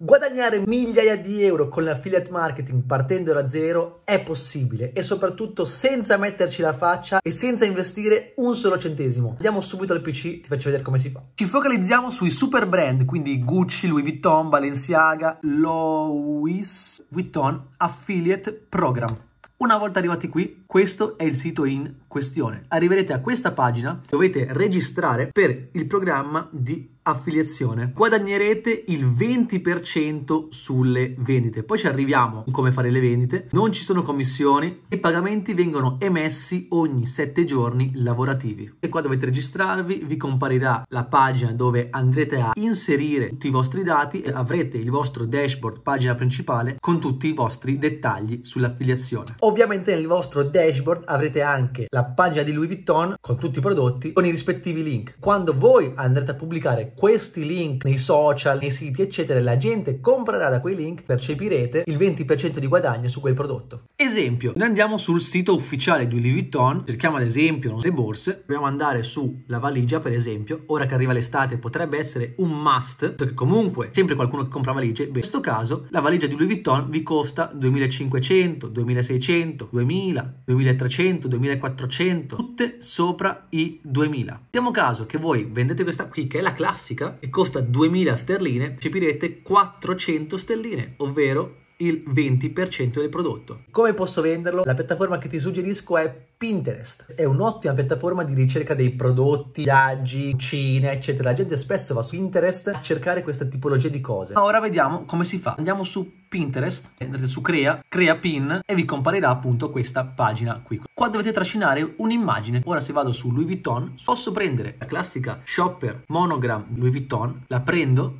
Guadagnare migliaia di euro con l'affiliate marketing partendo da zero è possibile e soprattutto senza metterci la faccia e senza investire un solo centesimo. Andiamo subito al PC, ti faccio vedere come si fa. Ci focalizziamo sui super brand, quindi Gucci, Louis Vuitton, Balenciaga, Louis Vuitton Affiliate Program. Una volta arrivati qui, questo è il sito in questione. Arriverete a questa pagina, dovete registrare per il programma di affiliazione guadagnerete il 20% sulle vendite. Poi ci arriviamo in come fare le vendite, non ci sono commissioni, i pagamenti vengono emessi ogni 7 giorni lavorativi. E qua dovete registrarvi, vi comparirà la pagina dove andrete a inserire tutti i vostri dati e avrete il vostro dashboard, pagina principale, con tutti i vostri dettagli sull'affiliazione. Ovviamente nel vostro dashboard avrete anche la pagina di Louis Vuitton con tutti i prodotti con i rispettivi link. Quando voi andrete a pubblicare questi link nei social, nei siti, eccetera, la gente comprerà da quei link, percepirete il 20% di guadagno su quel prodotto. Esempio, noi andiamo sul sito ufficiale di Louis Vuitton, cerchiamo ad esempio le borse, dobbiamo andare sulla valigia per esempio, ora che arriva l'estate potrebbe essere un must, perché comunque sempre qualcuno che compra valigie, beh, in questo caso la valigia di Louis Vuitton vi costa 2500, 2600, 2000, 2300, 2400, tutte sopra i 2000. Mettiamo caso che voi vendete questa qui che è la classe classica e costa 2000 sterline, recepirete 400 sterline, ovvero il 20% del prodotto. Come posso venderlo? La piattaforma che ti suggerisco è Pinterest. È un'ottima piattaforma di ricerca dei prodotti, viaggi, cucine, eccetera. La gente spesso va su Pinterest a cercare questa tipologia di cose. Ma ora vediamo come si fa. Andiamo su Pinterest, andate su crea, crea pin e vi comparirà appunto questa pagina qui. Qua dovete trascinare un'immagine. Ora se vado su Louis Vuitton posso prendere la classica shopper monogram Louis Vuitton, la prendo,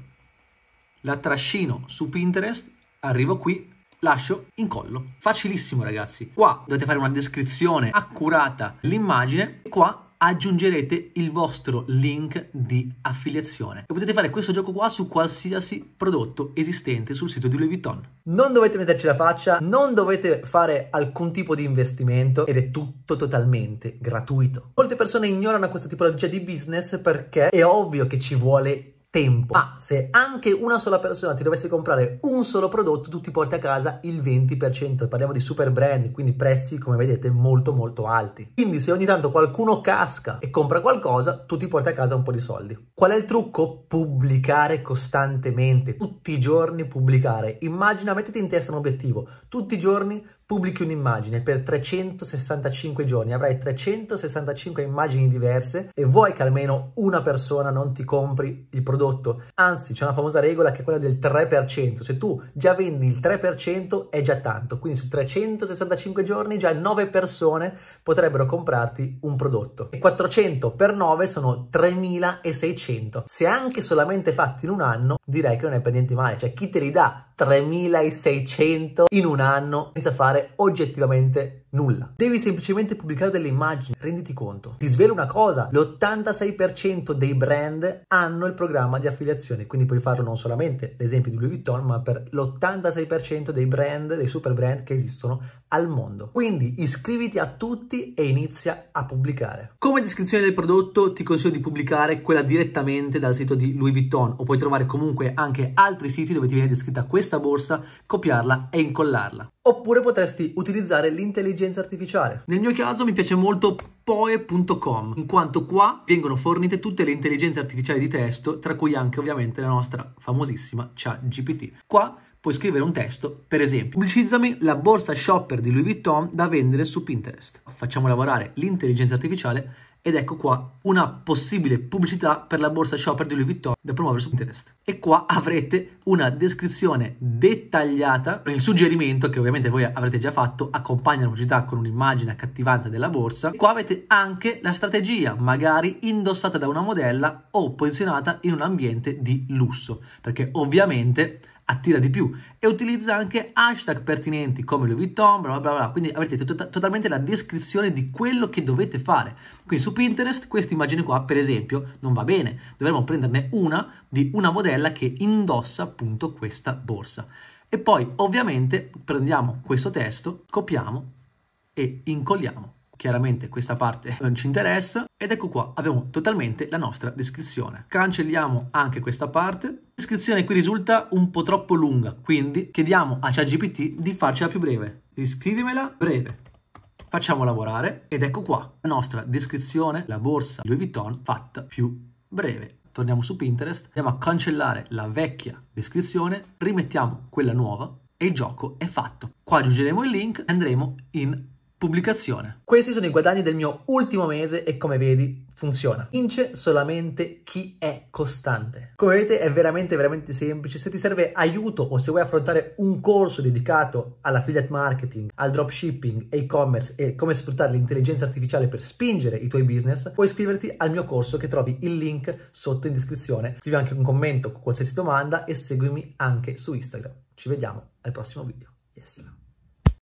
la trascino su Pinterest arrivo qui, lascio incollo. Facilissimo ragazzi. Qua dovete fare una descrizione accurata dell'immagine, qua aggiungerete il vostro link di affiliazione e potete fare questo gioco qua su qualsiasi prodotto esistente sul sito di Louis Vuitton. Non dovete metterci la faccia, non dovete fare alcun tipo di investimento ed è tutto totalmente gratuito. Molte persone ignorano questa tipologia di business perché è ovvio che ci vuole tempo. Ma se anche una sola persona ti dovesse comprare un solo prodotto, tu ti porti a casa il 20%. Parliamo di super brand, quindi prezzi, come vedete, molto molto alti. Quindi se ogni tanto qualcuno casca e compra qualcosa, tu ti porti a casa un po' di soldi. Qual è il trucco? Pubblicare costantemente, tutti i giorni pubblicare. Immagina, mettiti in testa un obiettivo, tutti i giorni pubblichi un'immagine per 365 giorni, avrai 365 immagini diverse e vuoi che almeno una persona non ti compri il prodotto. Anzi, c'è una famosa regola che è quella del 3%. Se tu già vendi il 3% è già tanto, quindi su 365 giorni già 9 persone potrebbero comprarti un prodotto. E 400 per 9 sono 3600. Se anche solamente fatti in un anno, direi che non è per niente male, cioè chi te li dà 3600 in un anno senza fare oggettivamente nulla. Devi semplicemente pubblicare delle immagini, renditi conto. Ti svelo una cosa, l'86% dei brand hanno il programma di affiliazione, quindi puoi farlo non solamente l'esempio di Louis Vuitton, ma per l'86% dei brand, dei super brand che esistono al mondo. Quindi iscriviti a tutti e inizia a pubblicare. Come descrizione del prodotto ti consiglio di pubblicare quella direttamente dal sito di Louis Vuitton o puoi trovare comunque anche altri siti dove ti viene descritta questa borsa, copiarla e incollarla. Oppure potresti utilizzare l'intelligenza intelligenza artificiale. Nel mio caso mi piace molto poe.com, in quanto qua vengono fornite tutte le intelligenze artificiali di testo, tra cui anche ovviamente la nostra famosissima ChatGPT. Qua puoi scrivere un testo, per esempio, pubblicizzami la borsa shopper di Louis Vuitton da vendere su Pinterest. Facciamo lavorare l'intelligenza artificiale ed ecco qua una possibile pubblicità per la borsa shopper di Louis Vuitton da promuovere su Pinterest. E qua avrete una descrizione dettagliata, il suggerimento che ovviamente voi avrete già fatto accompagna la pubblicità con un'immagine accattivante della borsa. E qua avete anche la strategia, magari indossata da una modella o posizionata in un ambiente di lusso, perché ovviamente attira di più e utilizza anche hashtag pertinenti come Louis Vuitton, bla bla bla, quindi avrete to- tota-, totalmente la descrizione di quello che dovete fare. Quindi su Pinterest questa immagine qua, per esempio, non va bene, dovremmo prenderne una di una modella che indossa appunto questa borsa. E poi ovviamente prendiamo questo testo, copiamo e incolliamo. Chiaramente questa parte non ci interessa ed ecco qua abbiamo totalmente la nostra descrizione. Cancelliamo anche questa parte. La descrizione qui risulta un po' troppo lunga, quindi chiediamo a ChatGPT di farcela più breve. Scrivimela breve facciamo lavorare ed ecco qua la nostra descrizione, la borsa Louis Vuitton fatta più breve. Torniamo su Pinterest, andiamo a cancellare la vecchia descrizione, rimettiamo quella nuova e il gioco è fatto. Qua aggiungeremo il link andremo in pubblicazione. Questi sono i guadagni del mio ultimo mese e come vedi funziona. Vince solamente chi è costante. Come vedete è veramente veramente semplice. Se ti serve aiuto o se vuoi affrontare un corso dedicato all'affiliate marketing, al dropshipping, e-commerce e come sfruttare l'intelligenza artificiale per spingere i tuoi business, puoi iscriverti al mio corso che trovi il link sotto in descrizione. Scrivi anche un commento con qualsiasi domanda e seguimi anche su Instagram. Ci vediamo al prossimo video. Yes.